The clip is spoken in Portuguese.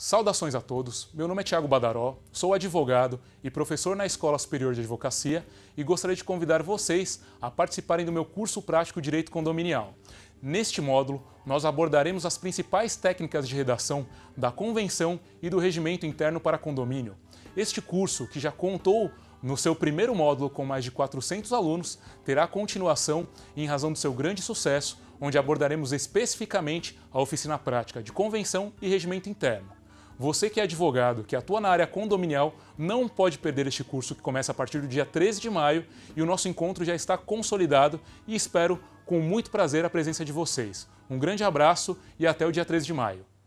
Saudações a todos, meu nome é Tiago Badaró, sou advogado e professor na Escola Superior de Advocacia e gostaria de convidar vocês a participarem do meu curso prático Direito Condominial. Neste módulo, nós abordaremos as principais técnicas de redação da Convenção e do Regimento Interno para Condomínio. Este curso, que já contou no seu primeiro módulo com mais de 400 alunos, terá continuação em razão do seu grande sucesso, onde abordaremos especificamente a oficina prática de convenção e regimento interno. Você que é advogado, que atua na área condominial, não pode perder este curso que começa a partir do dia 13 de maio e o nosso encontro já está consolidado e espero com muito prazer a presença de vocês. Um grande abraço e até o dia 13 de maio.